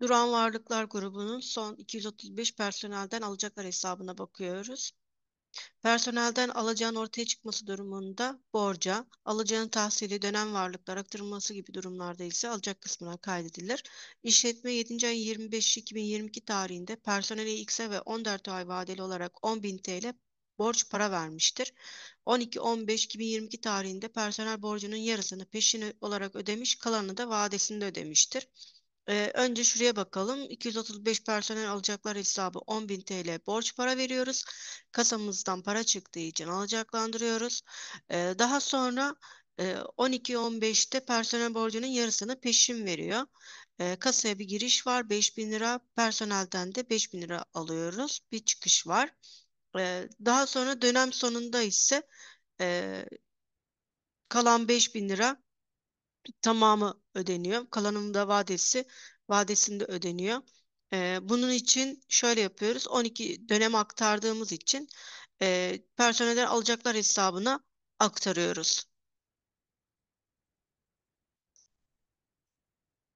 Duran varlıklar grubunun son 235 personelden alacaklar hesabına bakıyoruz. Personelden alacağın ortaya çıkması durumunda borca, alacağın tahsili, dönem varlıklar aktarılması gibi durumlarda ise alacak kısmına kaydedilir. İşletme 7. ayın 25 2022 tarihinde personeli X'e ve 14 ay vadeli olarak 10.000 TL borç para vermiştir. 12-15-2022 tarihinde personel borcunun yarısını peşin olarak ödemiş, kalanını da vadesinde ödemiştir. Ee, önce şuraya bakalım. 235 personel alacaklar hesabı 10.000 TL borç para veriyoruz. Kasamızdan para çıktığı için alacaklandırıyoruz. Ee, daha sonra e, 12-15'te personel borcunun yarısını peşin veriyor. E, kasaya bir giriş var 5.000 lira. Personelden de 5.000 lira alıyoruz. Bir çıkış var. E, daha sonra dönem sonunda ise e, kalan 5.000 lira tamamı ödeniyor. kalanım da vadesi vadesinde ödeniyor. E, bunun için şöyle yapıyoruz. 12 dönem aktardığımız için e, personelden alacaklar hesabına aktarıyoruz.